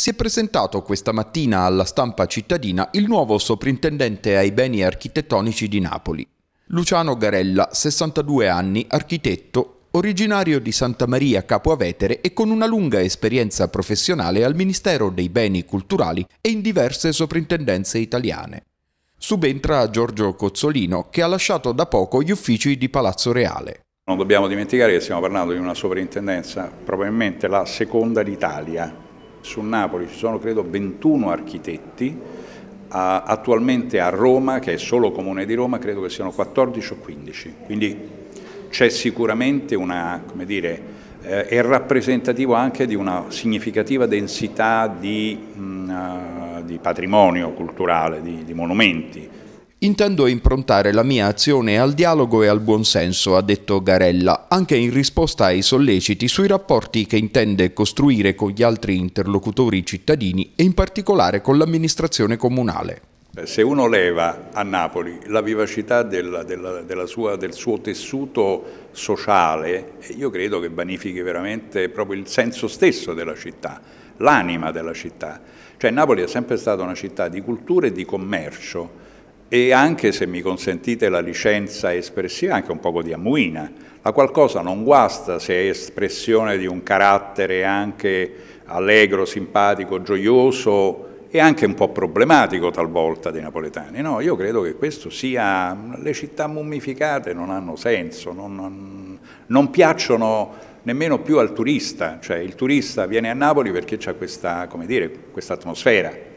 Si è presentato questa mattina alla stampa cittadina il nuovo soprintendente ai beni architettonici di Napoli. Luciano Garella, 62 anni, architetto, originario di Santa Maria Capo Avetere e con una lunga esperienza professionale al Ministero dei Beni Culturali e in diverse soprintendenze italiane. Subentra Giorgio Cozzolino, che ha lasciato da poco gli uffici di Palazzo Reale. Non dobbiamo dimenticare che stiamo parlando di una soprintendenza probabilmente la seconda d'Italia su Napoli ci sono credo 21 architetti, attualmente a Roma, che è solo comune di Roma, credo che siano 14 o 15. Quindi c'è sicuramente una, come dire, eh, è rappresentativo anche di una significativa densità di, mm, eh, di patrimonio culturale, di, di monumenti. Intendo improntare la mia azione al dialogo e al buonsenso, ha detto Garella, anche in risposta ai solleciti sui rapporti che intende costruire con gli altri interlocutori cittadini e in particolare con l'amministrazione comunale. Eh, se uno leva a Napoli la vivacità della, della, della sua, del suo tessuto sociale, eh, io credo che vanifichi veramente proprio il senso stesso della città, l'anima della città. Cioè Napoli è sempre stata una città di cultura e di commercio, e anche, se mi consentite la licenza espressiva, anche un poco di ammuina. La qualcosa non guasta se è espressione di un carattere anche allegro, simpatico, gioioso e anche un po' problematico talvolta dei napoletani. No, io credo che questo sia... le città mummificate non hanno senso, non, non piacciono nemmeno più al turista, cioè il turista viene a Napoli perché c'è questa, come dire, questa atmosfera